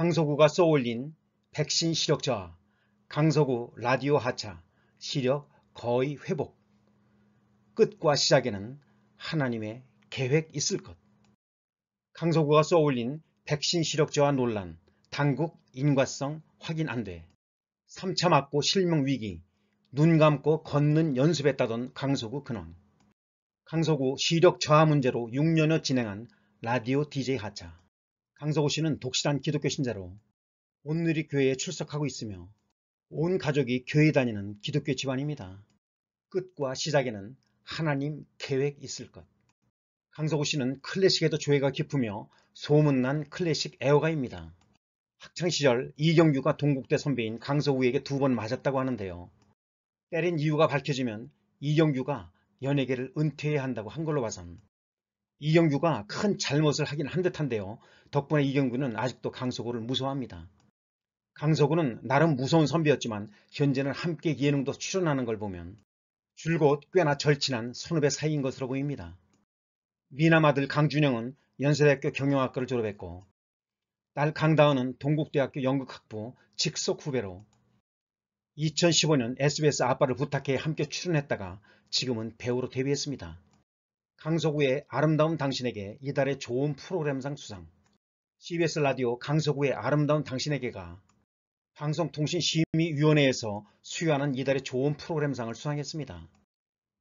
강서구가 쏘올린 백신 시력 저하, 강서구 라디오 하차, 시력 거의 회복. 끝과 시작에는 하나님의 계획 있을 것. 강서구가 쏘올린 백신 시력 저하 논란, 당국 인과성 확인 안 돼. 3차 맞고 실명 위기, 눈 감고 걷는 연습했다던 강서구 근황. 강서구 시력 저하 문제로 6년여 진행한 라디오 DJ 하차. 강서구 씨는 독실한 기독교 신자로 온누리 교회에 출석하고 있으며 온 가족이 교회 다니는 기독교 집안입니다. 끝과 시작에는 하나님 계획 있을 것. 강서구 씨는 클래식에도 조예가 깊으며 소문난 클래식 애호가입니다. 학창시절 이경규가 동국대 선배인 강서구에게 두 번 맞았다고 하는데요. 때린 이유가 밝혀지면 이경규가 연예계를 은퇴해야 한다고 한 걸로 봐선 이경규가 큰 잘못을 하긴 한 듯한데요. 덕분에 이경규는 아직도 강서구를 무서워합니다. 강서구는 나름 무서운 선배였지만 현재는 함께 예능도 출연하는 걸 보면 줄곧 꽤나 절친한 선후배 사이인 것으로 보입니다. 미남아들 강준영은 연세대학교 경영학과를 졸업했고 딸 강다은은 동국대학교 연극학부 직속 후배로 2015년 SBS 아빠를 부탁해 함께 출연했다가 지금은 배우로 데뷔했습니다. 강서구의 아름다운 당신에게 이달의 좋은 프로그램상 수상 CBS 라디오 강서구의 아름다운 당신에게가 방송통신심의위원회에서 수여하는 이달의 좋은 프로그램상을 수상했습니다.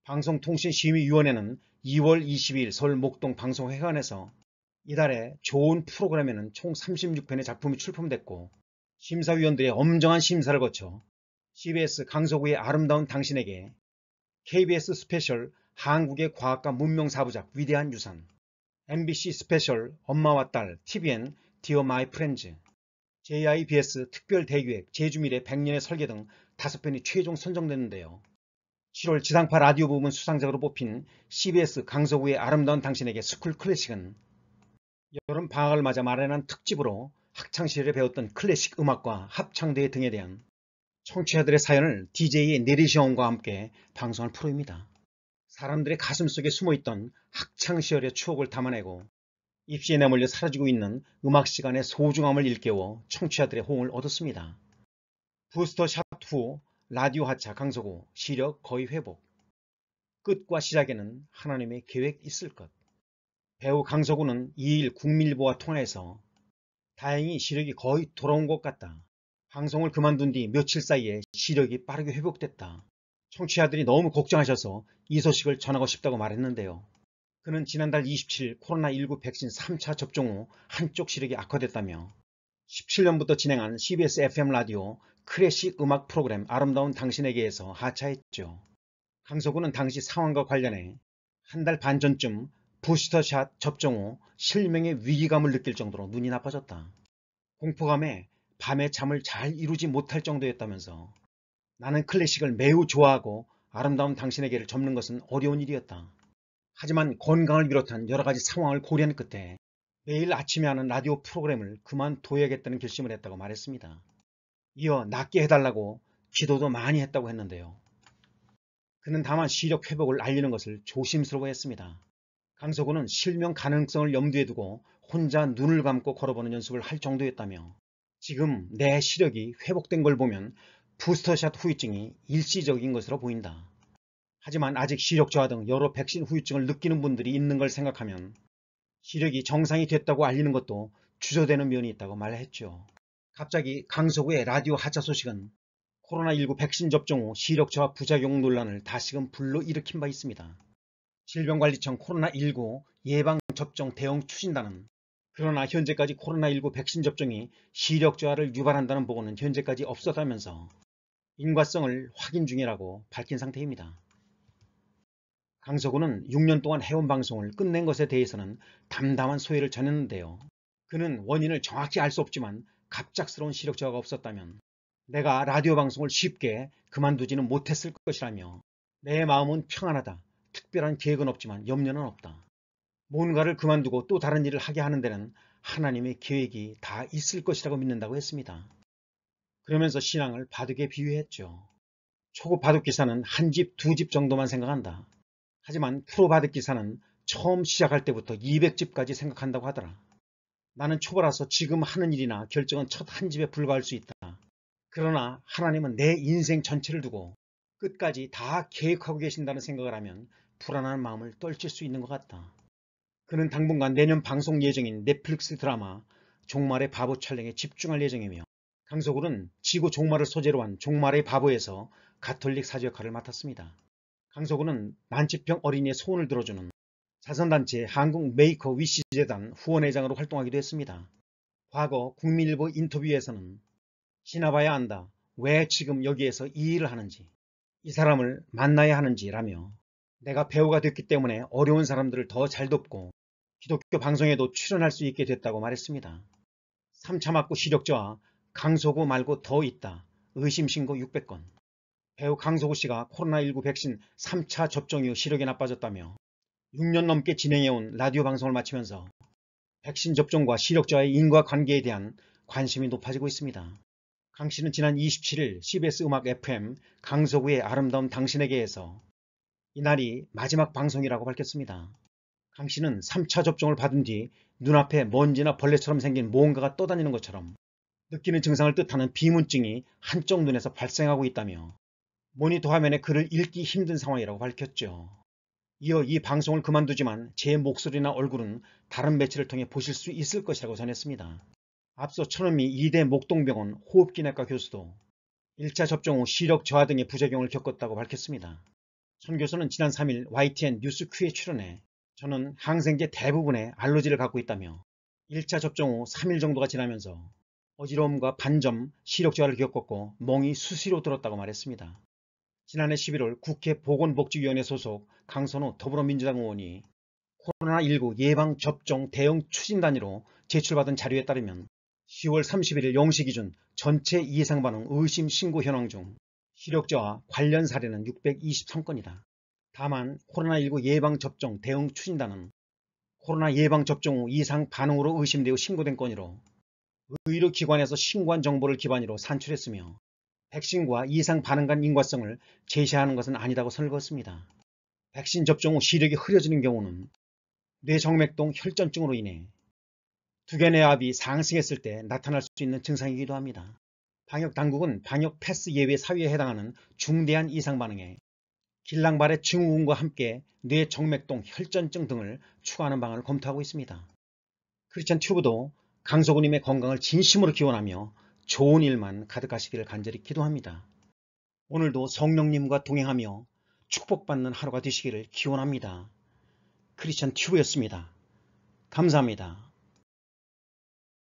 방송통신심의위원회는 2월 22일 서울 목동 방송회관에서 이달의 좋은 프로그램에는 총 36편의 작품이 출품됐고 심사위원들의 엄정한 심사를 거쳐 CBS 강서구의 아름다운 당신에게 KBS 스페셜 한국의 과학과 문명 사부작 위대한 유산 MBC 스페셜 엄마와 딸 TVN 디어 마이 프렌즈 JIBS 특별 대기획 제주미래 100년의 설계 등 5편이 최종 선정됐는데요. 7월 지상파 라디오 부문 수상작으로 뽑힌 CBS 강서구의 아름다운 당신에게 스쿨 클래식은 여름 방학을 맞아 마련한 특집으로 학창시절에 배웠던 클래식 음악과 합창대회 등에 대한 청취자들의 사연을 DJ의 내리시온과 함께 방송할 프로입니다. 사람들의 가슴속에 숨어있던 학창시절의 추억을 담아내고 입시에 내몰려 사라지고 있는 음악시간의 소중함을 일깨워 청취자들의 호응을 얻었습니다. 부스터샷 후 라디오 하차 강서구 시력 거의 회복 끝과 시작에는 하나님의 계획 있을 것 배우 강서구는 2일 국민일보와 통화해서 다행히 시력이 거의 돌아온 것 같다. 방송을 그만둔 뒤 며칠 사이에 시력이 빠르게 회복됐다. 청취자들이 너무 걱정하셔서 이 소식을 전하고 싶다고 말했는데요. 그는 지난달 27일 코로나19 백신 3차 접종 후 한쪽 시력이 악화됐다며 17년부터 진행한 CBS FM 라디오 크래시 음악 프로그램 아름다운 당신에게에서 하차했죠. 강서구는 당시 상황과 관련해 한 달 반 전쯤 부스터샷 접종 후 실명의 위기감을 느낄 정도로 눈이 나빠졌다. 공포감에 밤에 잠을 잘 이루지 못할 정도였다면서 나는 클래식을 매우 좋아하고 아름다운 당신에게를 접는 것은 어려운 일이었다. 하지만 건강을 비롯한 여러 가지 상황을 고려한 끝에 매일 아침에 하는 라디오 프로그램을 그만둬야겠다는 결심을 했다고 말했습니다. 이어 낫게 해달라고 기도도 많이 했다고 했는데요. 그는 다만 시력 회복을 알리는 것을 조심스러워했습니다. 강석우는 실명 가능성을 염두에 두고 혼자 눈을 감고 걸어보는 연습을 할 정도였다며 지금 내 시력이 회복된 걸 보면 부스터샷 후유증이 일시적인 것으로 보인다. 하지만 아직 시력 저하 등 여러 백신 후유증을 느끼는 분들이 있는 걸 생각하면 시력이 정상이 됐다고 알리는 것도 주저되는 면이 있다고 말했죠. 갑자기 강서구의 라디오 하차 소식은 코로나19 백신 접종 후 시력 저하 부작용 논란을 다시금 불러일으킨 바 있습니다. 질병관리청 코로나19 예방접종 대응 추진단은 그러나 현재까지 코로나19 백신 접종이 시력 저하를 유발한다는 보고는 현재까지 없었다면서 인과성을 확인 중이라고 밝힌 상태입니다. 강서구는 6년 동안 해온 방송을 끝낸 것에 대해서는 담담한 소회를 전했는데요. 그는 원인을 정확히 알 수 없지만 갑작스러운 시력 저하가 없었다면 내가 라디오 방송을 쉽게 그만두지는 못했을 것이라며 내 마음은 평안하다. 특별한 계획은 없지만 염려는 없다. 뭔가를 그만두고 또 다른 일을 하게 하는 데는 하나님의 계획이 다 있을 것이라고 믿는다고 했습니다. 그러면서 신앙을 바둑에 비유했죠. 초급 바둑기사는 한 집, 두 집 정도만 생각한다. 하지만 프로 바둑기사는 처음 시작할 때부터 200집까지 생각한다고 하더라. 나는 초보라서 지금 하는 일이나 결정은 첫 한 집에 불과할 수 있다. 그러나 하나님은 내 인생 전체를 두고 끝까지 다 계획하고 계신다는 생각을 하면 불안한 마음을 떨칠 수 있는 것 같다. 그는 당분간 내년 방송 예정인 넷플릭스 드라마 종말의 바보 촬영에 집중할 예정이며 강석우는 지구 종말을 소재로 한 종말의 바보에서 가톨릭 사제 역할을 맡았습니다. 강석우는만취평 어린이의 소원을 들어주는 자선단체 한국 메이커 위시 재단 후원회장으로 활동하기도 했습니다. 과거 국민일보 인터뷰에서는 지나봐야 안다. 왜 지금 여기에서 이 일을 하는지, 이 사람을 만나야 하는지라며 내가 배우가 됐기 때문에 어려운 사람들을 더 잘 돕고 기독교 방송에도 출연할 수 있게 됐다고 말했습니다. 3차 맞고 시력저와 강소구 말고 더 있다. 의심신고 600건. 배우 강소구 씨가 코로나19 백신 3차 접종 이후 시력이 나빠졌다며 6년 넘게 진행해온 라디오 방송을 마치면서 백신 접종과 시력자의 인과관계에 대한 관심이 높아지고 있습니다. 강 씨는 지난 27일 CBS 음악 FM 강소구의 아름다운 당신에게에서 이날이 마지막 방송이라고 밝혔습니다. 강 씨는 3차 접종을 받은 뒤 눈앞에 먼지나 벌레처럼 생긴 무언가가 떠다니는 것처럼 느끼는 증상을 뜻하는 비문증이 한쪽 눈에서 발생하고 있다며 모니터 화면에 글을 읽기 힘든 상황이라고 밝혔죠. 이어 이 방송을 그만두지만 제 목소리나 얼굴은 다른 매체를 통해 보실 수 있을 것이라고 전했습니다. 앞서 천은미 2대 목동병원 호흡기내과 교수도 1차 접종 후 시력 저하 등의 부작용을 겪었다고 밝혔습니다. 손 교수는 지난 3일 YTN 뉴스 큐에 출연해 저는 항생제 대부분의 알러지를 갖고 있다며 1차 접종 후 3일 정도가 지나면서 어지러움과 반점, 시력 저하를 겪었고 멍이 수시로 들었다고 말했습니다. 지난해 11월 국회 보건복지위원회 소속 강선호 더불어민주당 의원이 코로나19 예방접종 대응 추진 단위로 제출받은 자료에 따르면 10월 31일 0시 기준 전체 이상 반응 의심 신고 현황 중 시력 저하 관련 사례는 623건이다. 다만 코로나19 예방접종 대응 추진단은 코로나 예방접종 후 이상 반응으로 의심되어 신고된 건으로 의료기관에서 신고한 정보를 기반으로 산출했으며 백신과 이상 반응 간 인과성을 제시하는 것은 아니다고 설거했습니다 백신 접종 후 시력이 흐려지는 경우는 뇌정맥동 혈전증으로 인해 두개내압이 상승했을 때 나타날 수 있는 증상이기도 합니다. 방역당국은 방역 패스 예외 사유에 해당하는 중대한 이상 반응에 길랑발의 증후군과 함께 뇌정맥동 혈전증 등을 추가하는 방안을 검토하고 있습니다. 크리스천 튜브도 강석우님의 건강을 진심으로 기원하며 좋은 일만 가득하시기를 간절히 기도합니다. 오늘도 성령님과 동행하며 축복받는 하루가 되시기를 기원합니다. 크리스천 튜브였습니다. 감사합니다.